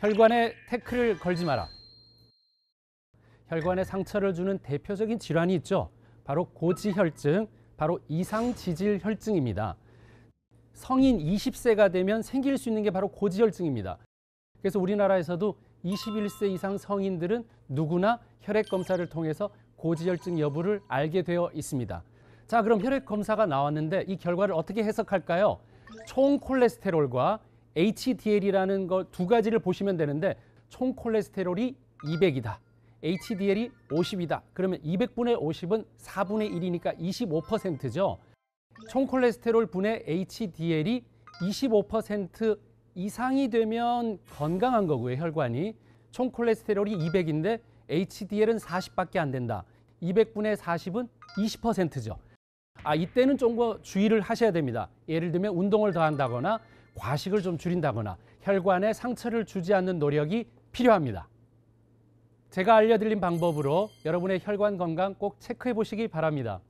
혈관에 태클을 걸지 마라. 혈관에 상처를 주는 대표적인 질환이 있죠. 바로 고지혈증, 바로 이상지질혈증입니다. 성인 20세가 되면 생길 수 있는 게 바로 고지혈증입니다. 그래서 우리나라에서도 21세 이상 성인들은 누구나 혈액 검사를 통해서 고지혈증 여부를 알게 되어 있습니다. 자, 그럼 혈액 검사가 나왔는데 이 결과를 어떻게 해석할까요? 총 콜레스테롤과 HDL이라는 걸두 가지를 보시면 되는데 총 콜레스테롤이 200이다. HDL이 50이다. 그러면 200분의 50은 4분의 1이니까 25%죠. 총 콜레스테롤 분의 HDL이 25% 이상이 되면 건강한 거고요, 혈관이. 총 콜레스테롤이 200인데 HDL은 40밖에 안 된다. 200분의 40은 20%죠. 아, 이때는 좀 더 주의를 하셔야 됩니다. 예를 들면 운동을 더 한다거나 과식을 좀 줄인다거나 혈관에 상처를 주지 않는 노력이 필요합니다. 제가 알려드린 방법으로 여러분의 혈관 건강 꼭 체크해 보시기 바랍니다.